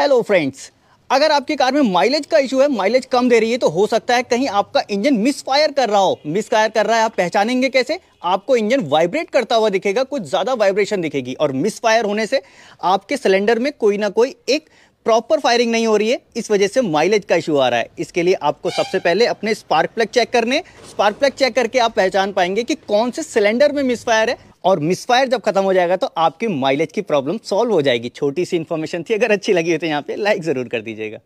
hello friends अगर आपकी car में माइलेज का इशू है माइलेज कम दे रही है तो हो सकता है कहीं आपका इंजन मिस फायर कर रहा हो मिस फायर कर रहा है आप पहचानेंगे कैसे आपको इंजन वाइब्रेट करता हुआ दिखेगा कुछ ज़्यादा वाइब्रेशन दिखेगी और मिस फायर होने से आपके सिलेंडर में कोई ना कोई एक प्रॉपर फायरिंग नहीं हो रही है इस वजह से माइलेज का इशू आ रहा है इसके लिए आपको सबसे पहले अपने स्पार्क प्लग चेक करने स्पार्क प्लग चेक करके आप पहचान पाएंगे कि कौन से सिलेंडर में मिसफायर है और मिसफायर जब खत्म हो जाएगा तो आपकी माइलेज की प्रॉब्लम सॉल्व हो जाएगी छोटी सी इन्फॉर्मेशन थी अगर अच्छी लगी हो तो यहाँ पे लाइक ज़रूर कर दीजिएगा